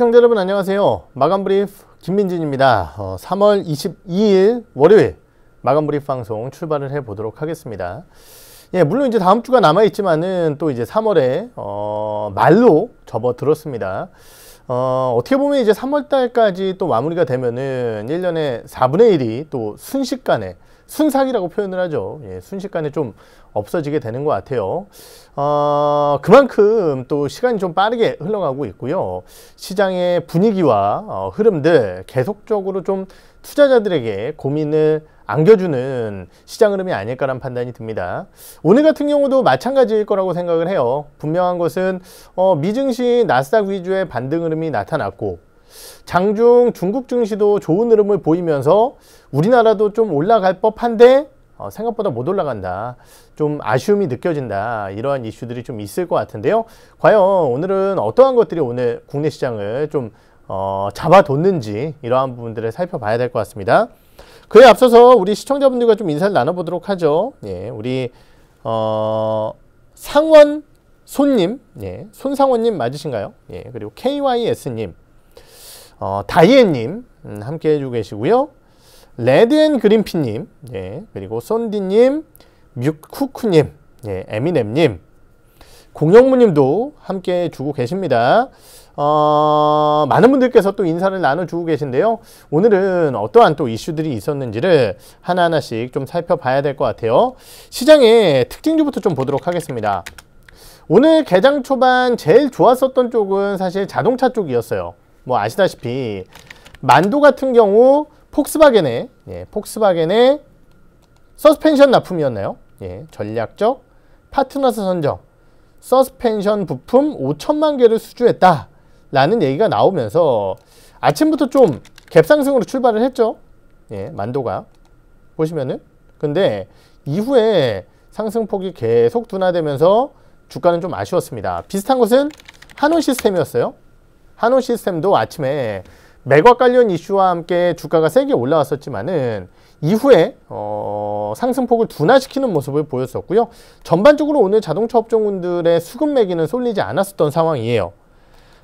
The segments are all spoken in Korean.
시청자 여러분 안녕하세요. 마감 브리프 김민진입니다. 어, 3월 22일 월요일 마감 브리프 방송 출발을 해보도록 하겠습니다. 예, 물론 이제 다음 주가 남아있지만은 또 이제 3월에 어, 말로 접어들었습니다. 어, 어떻게 보면 이제 3월달까지 또 마무리가 되면은 1년에 4분의 1이 또 순식간에 순삭이라고 표현을 하죠. 예, 순식간에 좀 없어지게 되는 것 같아요. 어, 그만큼 또 시간이 좀 빠르게 흘러가고 있고요. 시장의 분위기와 어, 흐름들 계속적으로 좀 투자자들에게 고민을 안겨주는 시장 흐름이 아닐까란 판단이 듭니다. 오늘 같은 경우도 마찬가지일 거라고 생각을 해요. 분명한 것은 어, 미증시 나스닥 위주의 반등 흐름이 나타났고 장중 중국 증시도 좋은 흐름을 보이면서 우리나라도 좀 올라갈 법한데 어, 생각보다 못 올라간다. 좀 아쉬움이 느껴진다. 이러한 이슈들이 좀 있을 것 같은데요. 과연 오늘은 어떠한 것들이 오늘 국내 시장을 좀 어, 잡아뒀는지 이러한 부분들을 살펴봐야 될 것 같습니다. 그에 앞서서 우리 시청자분들과 좀 인사를 나눠보도록 하죠. 예, 우리 어, 상원 손님, 예, 손상원님 맞으신가요? 예, 그리고 KYS님, 어, 다이앤님 음, 함께 해주고 계시고요. 레드앤그린피님, 예, 그리고 쏜디님, 뮤쿠쿠님, 예, 에미넴님, 공영무님도 함께 주고 계십니다. 어, 많은 분들께서 또 인사를 나눠주고 계신데요. 오늘은 어떠한 또 이슈들이 있었는지를 하나하나씩 좀 살펴봐야 될 것 같아요. 시장의 특징주부터 좀 보도록 하겠습니다. 오늘 개장 초반 제일 좋았었던 쪽은 사실 자동차 쪽이었어요. 뭐 아시다시피 만도 같은 경우 폭스바겐의 예, 폭스바겐의 서스펜션 납품이었나요? 예, 전략적 파트너스 선정 서스펜션 부품 5천만 개를 수주했다 라는 얘기가 나오면서 아침부터 좀 갭상승으로 출발을 했죠 예, 만도가 보시면은 근데 이후에 상승폭이 계속 둔화되면서 주가는 좀 아쉬웠습니다 비슷한 것은 한원 시스템이었어요 한원 시스템도 아침에 매각 관련 이슈와 함께 주가가 세게 올라왔었지만은 이후에 어, 상승폭을 둔화시키는 모습을 보였었고요. 전반적으로 오늘 자동차 업종군들의 수급 매기는 쏠리지 않았었던 상황이에요.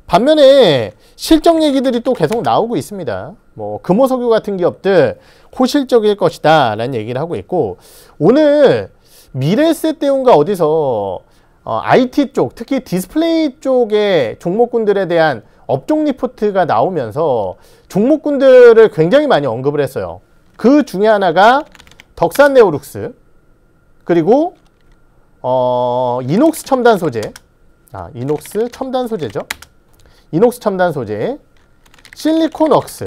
반면에 실적 얘기들이 또 계속 나오고 있습니다. 뭐 금호석유 같은 기업들 호실적일 것이다 라는 얘기를 하고 있고 오늘 미래세대온과 어디서 어, IT 쪽 특히 디스플레이 쪽의 종목군들에 대한 업종 리포트가 나오면서 종목군들을 굉장히 많이 언급을 했어요. 그 중에 하나가 덕산네오룩스 그리고 어, 이녹스 첨단 소재 아, 이녹스 첨단 소재죠. 이녹스 첨단 소재 실리콘억스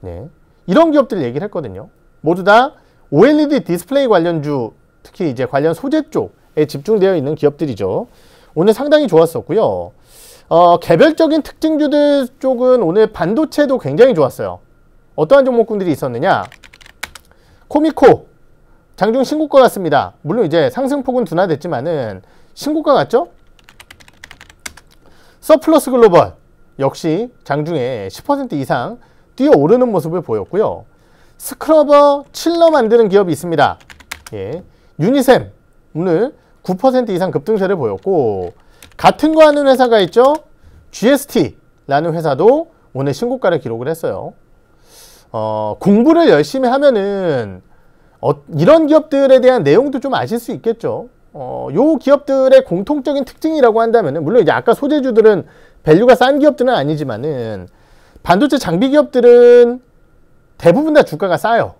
네. 이런 기업들 얘기를 했거든요. 모두 다 OLED 디스플레이 관련주 특히 이제 관련 소재 쪽에 집중되어 있는 기업들이죠. 오늘 상당히 좋았었고요. 어, 개별적인 특징주들 쪽은 오늘 반도체도 굉장히 좋았어요. 어떠한 종목군들이 있었느냐? 코미코 장중 신고가 같습니다. 물론 이제 상승폭은 둔화됐지만은 신고가 같죠? 서플러스 글로벌 역시 장중에 10% 이상 뛰어오르는 모습을 보였고요. 스크러버 칠러 만드는 기업이 있습니다. 예. 유니셈 오늘 9% 이상 급등세를 보였고 같은 거 하는 회사가 있죠? GST라는 회사도 오늘 신고가를 기록을 했어요. 어, 공부를 열심히 하면은 어, 이런 기업들에 대한 내용도 좀 아실 수 있겠죠. 어, 요 기업들의 공통적인 특징이라고 한다면은 물론 이제 아까 소재주들은 밸류가 싼 기업들은 아니지만은 반도체 장비 기업들은 대부분 다 주가가 싸요.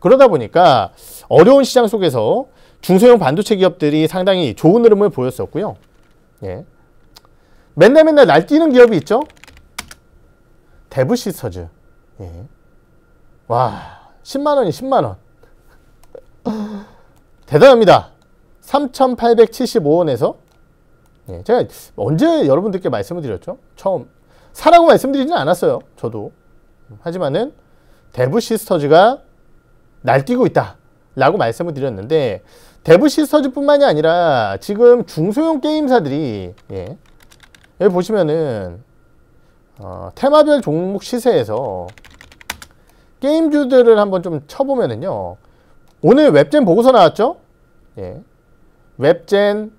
그러다 보니까 어려운 시장 속에서 중소형 반도체 기업들이 상당히 좋은 흐름을 보였었고요. 예. 맨날 맨날 날뛰는 기업이 있죠? 데브시스터즈. 예. 와, 10만원이 10만원. 대단합니다. 3,875원에서 예, 제가 언제 여러분들께 말씀을 드렸죠? 처음 사라고 말씀드리지는 않았어요. 저도. 하지만은 데브 시스터즈가 날뛰고 있다 라고 말씀을 드렸는데 데브 시스터즈뿐만이 아니라 지금 중소형 게임사들이 예. 여기 보시면은 어, 테마별 종목 시세에서 게임주들을 한번 좀 쳐보면은요 오늘 웹젠 보고서 나왔죠? 예. 웹젠,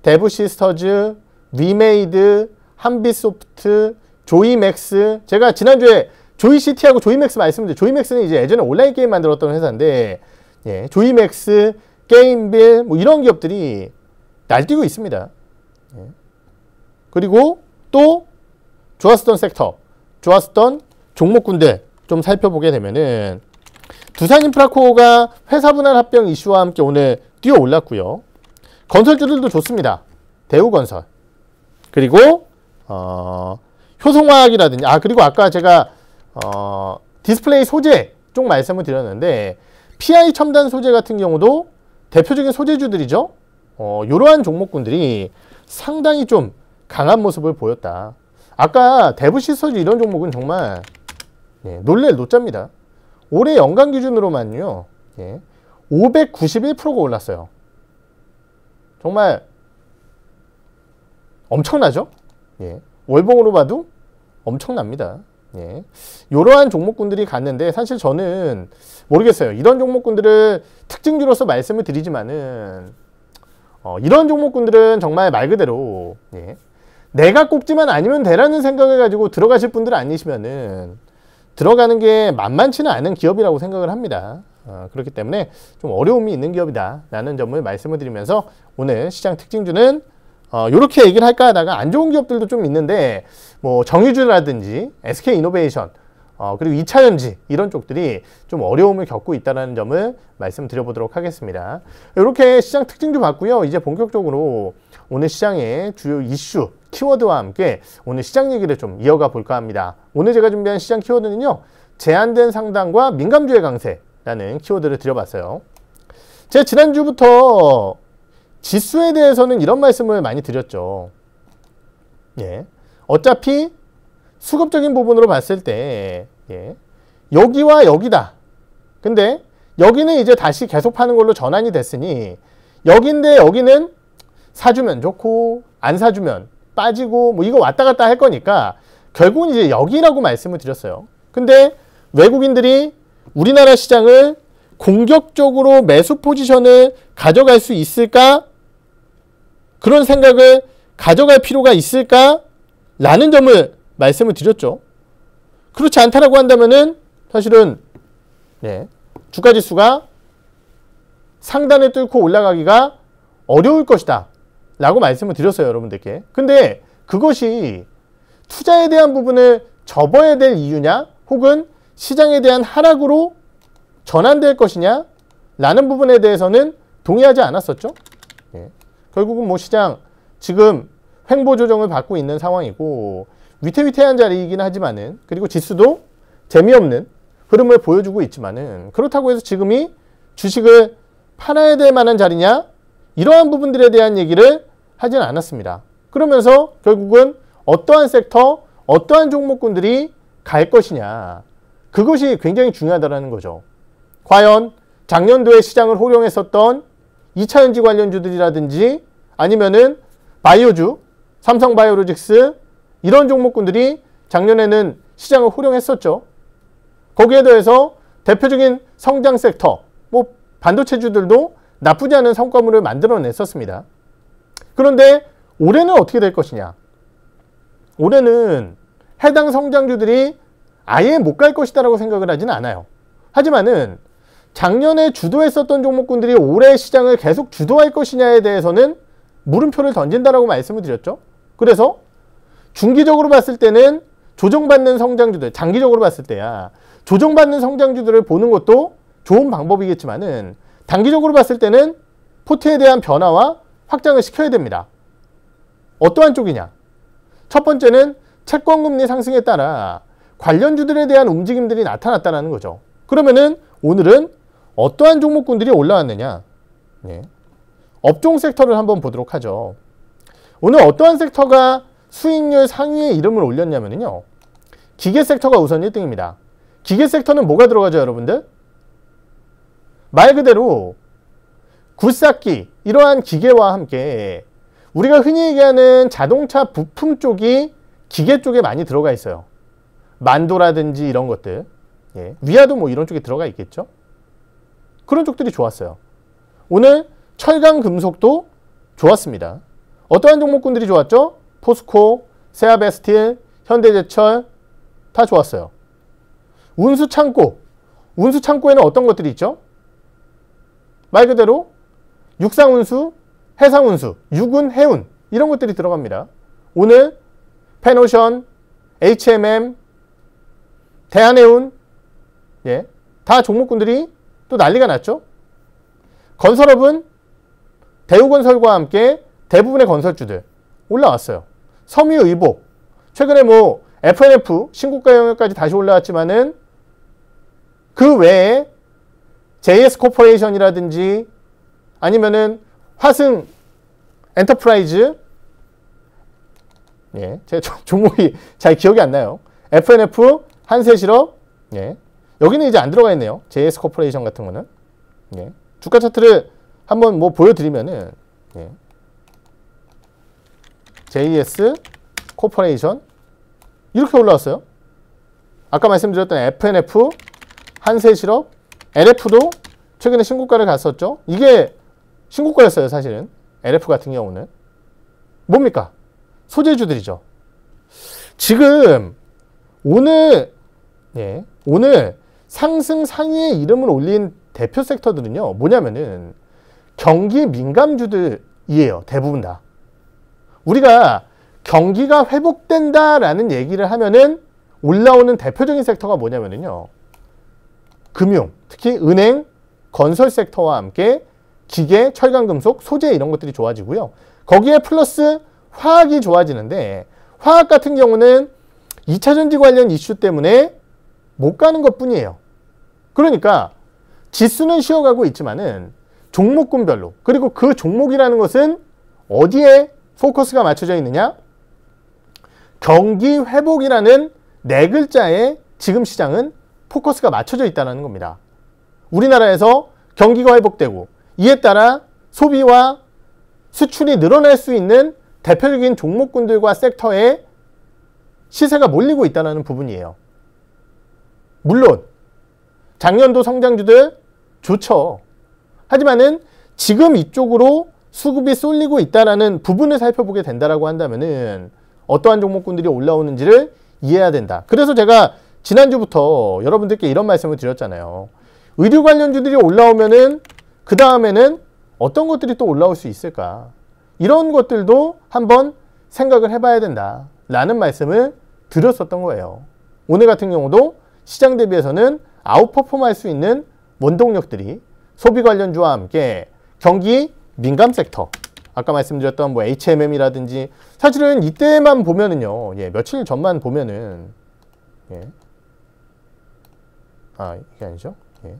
데브 시스터즈, 위메이드, 한비소프트, 조이맥스 제가 지난주에 조이시티하고 조이맥스 말씀드렸죠 조이맥스는 이제 예전에 온라인 게임 만들었던 회사인데 예, 조이맥스, 게임빌 뭐 이런 기업들이 날뛰고 있습니다. 예. 그리고 또 좋았었던 섹터, 좋았었던 종목군들 좀 살펴보게 되면은 두산인프라코어가 회사 분할 합병 이슈와 함께 오늘 뛰어 올랐고요. 건설주들도 좋습니다. 대우건설 그리고 어, 효성화학이라든지 아 그리고 아까 제가 어, 디스플레이 소재 쪽 말씀을 드렸는데 PI 첨단 소재 같은 경우도 대표적인 소재주들이죠. 어, 이러한 종목군들이 상당히 좀 강한 모습을 보였다. 아까 대부 시서주 이런 종목은 정말 예, 놀랄 노자입니다. 올해 연간 기준으로만요. 예, 591%가 올랐어요. 정말 엄청나죠? 예, 월봉으로 봐도 엄청납니다. 예. 이러한 종목군들이 갔는데 사실 저는 모르겠어요. 이런 종목군들을 특징주로서 말씀을 드리지만은 어, 이런 종목군들은 정말 말 그대로 예. 내가 꼭지만 아니면 되라는 생각을 가지고 들어가실 분들 아니시면은 들어가는 게 만만치는 않은 기업이라고 생각을 합니다. 어, 그렇기 때문에 좀 어려움이 있는 기업이다라는 점을 말씀을 드리면서 오늘 시장 특징주는 어, 이렇게 얘기를 할까 하다가 안 좋은 기업들도 좀 있는데 뭐 정유주라든지 SK이노베이션 어, 그리고 2차전지 이런 쪽들이 좀 어려움을 겪고 있다는 점을 말씀드려보도록 하겠습니다. 이렇게 시장 특징도 봤고요. 이제 본격적으로 오늘 시장의 주요 이슈, 키워드와 함께 오늘 시장 얘기를 좀 이어가 볼까 합니다. 오늘 제가 준비한 시장 키워드는요. 제한된 상당과 민감주의 강세라는 키워드를 드려봤어요. 제가 지난주부터 지수에 대해서는 이런 말씀을 많이 드렸죠. 예. 어차피 수급적인 부분으로 봤을 때 예. 여기와 여기다. 근데 여기는 이제 다시 계속 파는 걸로 전환이 됐으니 여기인데 여기는 사주면 좋고 안 사주면 빠지고 뭐 이거 왔다 갔다 할 거니까 결국은 이제 여기라고 말씀을 드렸어요. 근데 외국인들이 우리나라 시장을 공격적으로 매수 포지션을 가져갈 수 있을까? 그런 생각을 가져갈 필요가 있을까? 라는 점을 말씀을 드렸죠. 그렇지 않다라고 한다면은 사실은 네, 주가 지수가 상단을 뚫고 올라가기가 어려울 것이다. 라고 말씀을 드렸어요, 여러분들께. 근데 그것이 투자에 대한 부분을 접어야 될 이유냐, 혹은 시장에 대한 하락으로 전환될 것이냐, 라는 부분에 대해서는 동의하지 않았었죠. 결국은 뭐 시장 지금 횡보 조정을 받고 있는 상황이고 위태위태한 자리이긴 하지만은 그리고 지수도 재미없는 흐름을 보여주고 있지만은 그렇다고 해서 지금이 주식을 팔아야 될 만한 자리냐 이러한 부분들에 대한 얘기를 하진 않았습니다. 그러면서 결국은 어떠한 섹터, 어떠한 종목군들이 갈 것이냐 그것이 굉장히 중요하다는 거죠. 과연 작년도에 시장을 호령했었던 2차 연지 관련주들이라든지 아니면은 바이오주, 삼성바이오로직스 이런 종목군들이 작년에는 시장을 호령했었죠. 거기에 더해서 대표적인 성장 섹터, 뭐 반도체주들도 나쁘지 않은 성과물을 만들어냈었습니다. 그런데 올해는 어떻게 될 것이냐? 올해는 해당 성장주들이 아예 못 갈 것이다라고 생각을 하진 않아요. 하지만은 작년에 주도했었던 종목군들이 올해 시장을 계속 주도할 것이냐에 대해서는 물음표를 던진다라고 말씀을 드렸죠. 그래서 중기적으로 봤을 때는 조정받는 성장주들, 장기적으로 봤을 때야 조정받는 성장주들을 보는 것도 좋은 방법이겠지만은 단기적으로 봤을 때는 포트에 대한 변화와 확장을 시켜야 됩니다. 어떠한 쪽이냐? 첫 번째는 채권금리 상승에 따라 관련주들에 대한 움직임들이 나타났다는 거죠. 그러면은 오늘은 어떠한 종목군들이 올라왔느냐 네. 업종 섹터를 한번 보도록 하죠. 오늘 어떠한 섹터가 수익률 상위에 이름을 올렸냐면요. 기계 섹터가 우선 1등입니다. 기계 섹터는 뭐가 들어가죠, 여러분들? 말 그대로 굴삭기, 이러한 기계와 함께 우리가 흔히 얘기하는 자동차 부품 쪽이 기계 쪽에 많이 들어가 있어요. 만도라든지 이런 것들. 예. 위아도 뭐 이런 쪽에 들어가 있겠죠? 그런 쪽들이 좋았어요. 오늘 철강 금속도 좋았습니다. 어떠한 종목군들이 좋았죠? 포스코, 세아베스틸, 현대제철 다 좋았어요. 운수 창고. 운수 창고에는 어떤 것들이 있죠? 말 그대로 육상 운수, 해상 운수, 육운 해운 이런 것들이 들어갑니다. 오늘 페노션, HMM, 대한해운 예, 다 종목군들이 또 난리가 났죠. 건설업은 대우건설과 함께 대부분의 건설주들 올라왔어요. 섬유의복 최근에 뭐 FNF 신고가 영역까지 다시 올라왔지만은 그 외에 JS 코퍼레이션이라든지 아니면은 화승 엔터프라이즈 예, 제 종목이 잘 기억이 안 나요. FNF 한세실업 예. 여기는 이제 안 들어가 있네요. JS 코퍼레이션 같은 거는. 예. 주가 차트를 한번 뭐 보여드리면은 예. JS 코퍼레이션 이렇게 올라왔어요. 아까 말씀드렸던 FNF, 한세실업, LF도 최근에 신고가를 갔었죠. 이게 신고가였어요, 사실은. LF 같은 경우는. 뭡니까? 소재주들이죠. 지금 오늘 예, 오늘 상승 상위에 이름을 올린 대표 섹터들은요. 뭐냐면은 경기 민감주들이에요. 대부분 다. 우리가 경기가 회복된다라는 얘기를 하면은 올라오는 대표적인 섹터가 뭐냐면은요. 금융, 특히 은행, 건설 섹터와 함께 기계, 철강금속, 소재 이런 것들이 좋아지고요. 거기에 플러스 화학이 좋아지는데 화학 같은 경우는 2차 전지 관련 이슈 때문에 못 가는 것 뿐이에요. 그러니까 지수는 쉬어가고 있지만은 종목군별로 그리고 그 종목이라는 것은 어디에 포커스가 맞춰져 있느냐? 경기 회복이라는 네 글자에 지금 시장은 포커스가 맞춰져 있다는 겁니다. 우리나라에서 경기가 회복되고 이에 따라 소비와 수출이 늘어날 수 있는 대표적인 종목군들과 섹터에 시세가 몰리고 있다는 부분이에요. 물론 작년도 성장주들 좋죠. 하지만은 지금 이쪽으로 수급이 쏠리고 있다라는 부분을 살펴보게 된다라고 한다면은 어떠한 종목군들이 올라오는지를 이해해야 된다. 그래서 제가 지난주부터 여러분들께 이런 말씀을 드렸잖아요. 의류 관련주들이 올라오면은 그 다음에는 어떤 것들이 또 올라올 수 있을까? 이런 것들도 한번 생각을 해봐야 된다. 라는 말씀을 드렸었던 거예요. 오늘 같은 경우도 시장 대비해서는 아웃퍼폼할 수 있는 원동력들이 소비 관련주와 함께 경기 민감 섹터 아까 말씀드렸던 뭐 HMM이라든지 사실은 이때만 보면은요 예, 며칠 전만 보면은 예. 아 이게 아니죠 예.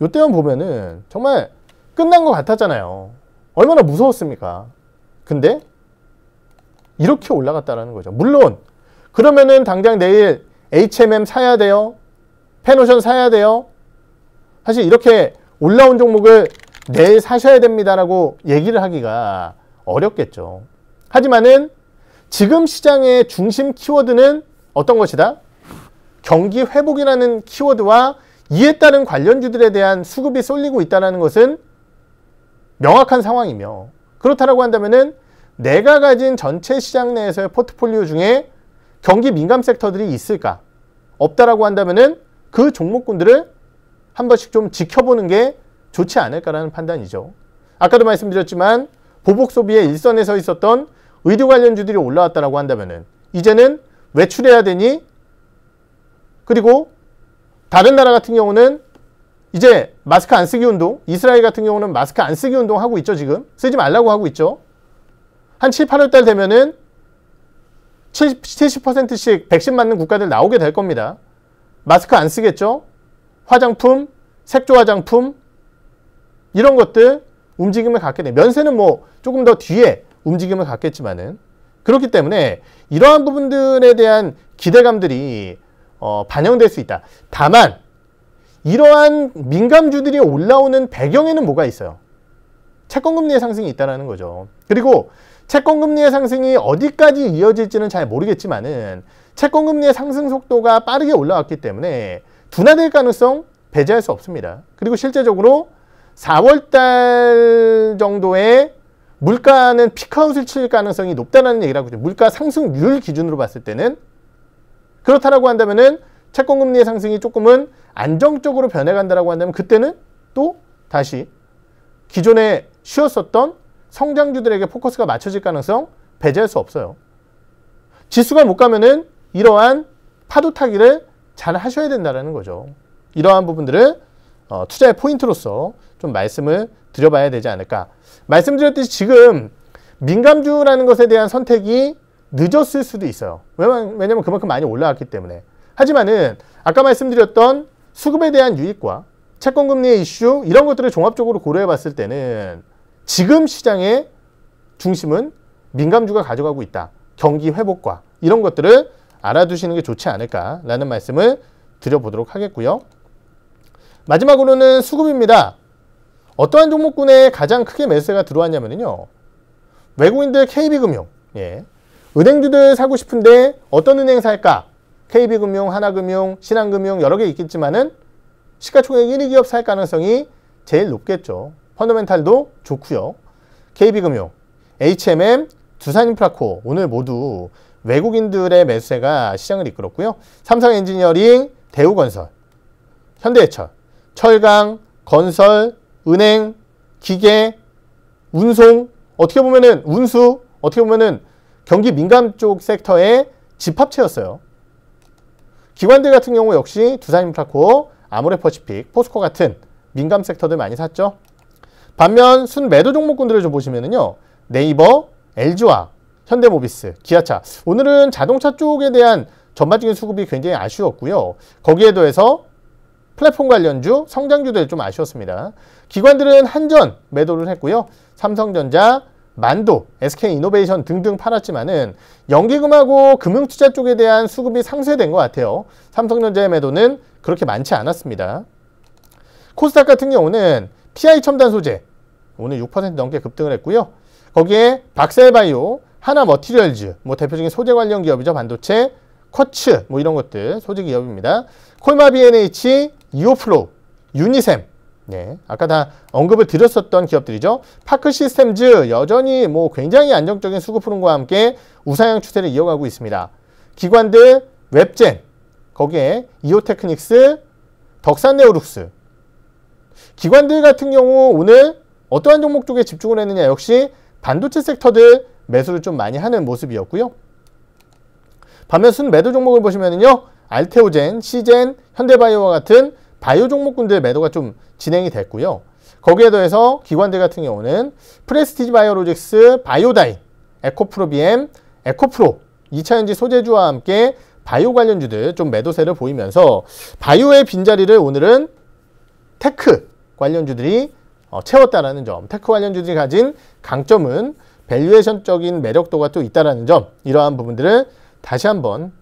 요때만 보면은 정말 끝난 것 같았잖아요 얼마나 무서웠습니까 근데 이렇게 올라갔다라는 거죠 물론 그러면은 당장 내일 HMM 사야 돼요 페노션 사야 돼요. 사실 이렇게 올라온 종목을 내일 사셔야 됩니다라고 얘기를 하기가 어렵겠죠. 하지만은 지금 시장의 중심 키워드는 어떤 것이다? 경기 회복이라는 키워드와 이에 따른 관련주들에 대한 수급이 쏠리고 있다는 것은 명확한 상황이며 그렇다고 한다면은 내가 가진 전체 시장 내에서의 포트폴리오 중에 경기 민감 섹터들이 있을까? 없다라고 한다면은 그 종목군들을 한 번씩 좀 지켜보는 게 좋지 않을까라는 판단이죠. 아까도 말씀드렸지만 보복 소비의 일선에 서 있었던 의료 관련주들이 올라왔다라고 한다면은 이제는 외출해야 되니 그리고 다른 나라 같은 경우는 이제 마스크 안 쓰기 운동, 이스라엘 같은 경우는 마스크 안 쓰기 운동 하고 있죠, 지금. 쓰지 말라고 하고 있죠. 한 7, 8월 달 되면은 70, 70%씩 백신 맞는 국가들 나오게 될 겁니다. 마스크 안 쓰겠죠? 화장품, 색조 화장품 이런 것들 움직임을 갖게 돼. 면세는 뭐 조금 더 뒤에 움직임을 갖겠지만은 그렇기 때문에 이러한 부분들에 대한 기대감들이 어, 반영될 수 있다. 다만 이러한 민감주들이 올라오는 배경에는 뭐가 있어요? 채권금리의 상승이 있다는 거죠. 그리고 채권금리의 상승이 어디까지 이어질지는 잘 모르겠지만은 채권 금리의 상승 속도가 빠르게 올라왔기 때문에 둔화될 가능성 배제할 수 없습니다. 그리고 실제적으로 4월 달 정도에 물가는 피크아웃을 칠 가능성이 높다는 얘기라고 죠 물가 상승률 기준으로 봤을 때는 그렇다라고 한다면 채권 금리의 상승이 조금은 안정적으로 변해간다라고 한다면 그때는 또 다시 기존에 쉬었었던 성장주들에게 포커스가 맞춰질 가능성 배제할 수 없어요. 지수가 못 가면은 이러한 파도 타기를 잘 하셔야 된다는 거죠. 이러한 부분들을 어, 투자의 포인트로서 좀 말씀을 드려봐야 되지 않을까. 말씀드렸듯이 지금 민감주라는 것에 대한 선택이 늦었을 수도 있어요. 왜냐면, 왜냐면 그만큼 많이 올라왔기 때문에. 하지만은 아까 말씀드렸던 수급에 대한 유익과 채권금리의 이슈 이런 것들을 종합적으로 고려해 봤을 때는 지금 시장의 중심은 민감주가 가져가고 있다. 경기 회복과 이런 것들을 알아두시는 게 좋지 않을까라는 말씀을 드려보도록 하겠고요. 마지막으로는 수급입니다. 어떠한 종목군에 가장 크게 매수가 들어왔냐면요. 외국인들 KB금융, 예. 은행주들 사고 싶은데 어떤 은행 살까? KB금융, 하나금융, 신한금융 여러 개 있겠지만은 시가총액 1위 기업 살 가능성이 제일 높겠죠. 펀더멘탈도 좋고요. KB금융, HMM, 두산인프라코 오늘 모두 외국인들의 매수세가 시장을 이끌었고요. 삼성엔지니어링, 대우건설, 현대해철, 철강, 건설, 은행, 기계, 운송, 어떻게 보면은 운수, 어떻게 보면은 경기 민감 쪽 섹터의 집합체였어요. 기관들 같은 경우 역시 두산인프라코, 아모레퍼시픽, 포스코 같은 민감 섹터들 많이 샀죠. 반면 순매도 종목군들을 좀 보시면은요. 네이버, LG화학, 현대모비스, 기아차. 오늘은 자동차 쪽에 대한 전반적인 수급이 굉장히 아쉬웠고요. 거기에 더해서 플랫폼 관련주, 성장주들 좀 아쉬웠습니다. 기관들은 한전 매도를 했고요. 삼성전자, 만도, SK이노베이션 등등 팔았지만은 연기금하고 금융투자 쪽에 대한 수급이 상쇄된 것 같아요. 삼성전자의 매도는 그렇게 많지 않았습니다. 코스닥 같은 경우는 PI 첨단 소재 오늘 6% 넘게 급등을 했고요. 거기에 박셀바이오, 하나 머티리얼즈, 뭐 대표적인 소재 관련 기업이죠. 반도체, 쿼츠, 뭐 이런 것들 소재 기업입니다. 콜마 BNH, 이오플로, 유니셈, 네, 아까 다 언급을 드렸었던 기업들이죠. 파크 시스템즈 여전히 뭐 굉장히 안정적인 수급 흐름과 함께 우상향 추세를 이어가고 있습니다. 기관들 웹젠 거기에 이오테크닉스, 덕산네오룩스 기관들 같은 경우 오늘 어떠한 종목 쪽에 집중을 했느냐 역시 반도체 섹터들 매수를 좀 많이 하는 모습이었고요. 반면 순매도 종목을 보시면요. 알테오젠, 시젠, 현대바이오와 같은 바이오 종목군들 매도가 좀 진행이 됐고요. 거기에 더해서 기관들 같은 경우는 프레스티지 바이오로직스, 바이오다인, 에코프로비엠, 에코프로, 2차전지 소재주와 함께 바이오 관련주들 좀 매도세를 보이면서 바이오의 빈자리를 오늘은 테크 관련주들이 어, 채웠다라는 점, 테크 관련주들이 가진 강점은 밸류에이션적인 매력도가 또 있다라는 점 이러한 부분들을 다시 한번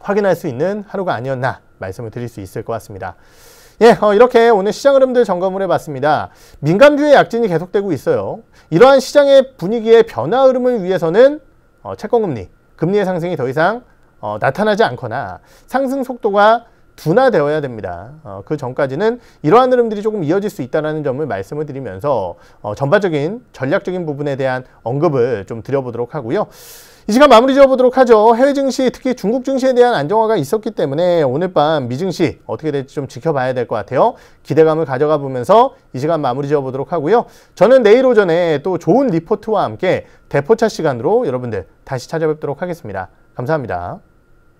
확인할 수 있는 하루가 아니었나 말씀을 드릴 수 있을 것 같습니다. 예, 어, 이렇게 오늘 시장 흐름들 점검을 해봤습니다. 민감주의 약진이 계속되고 있어요. 이러한 시장의 분위기의 변화 흐름을 위해서는 어, 채권금리, 금리의 상승이 더 이상 어, 나타나지 않거나 상승 속도가 둔화되어야 됩니다. 어, 그 전까지는 이러한 흐름들이 조금 이어질 수 있다는 점을 말씀을 드리면서 어, 전반적인 전략적인 부분에 대한 언급을 좀 드려보도록 하고요. 이 시간 마무리 지어보도록 하죠. 해외 증시, 특히 중국 증시에 대한 안정화가 있었기 때문에 오늘 밤 미증시 어떻게 될지 좀 지켜봐야 될 것 같아요. 기대감을 가져가 보면서 이 시간 마무리 지어보도록 하고요. 저는 내일 오전에 또 좋은 리포트와 함께 대포차 시간으로 여러분들 다시 찾아뵙도록 하겠습니다. 감사합니다.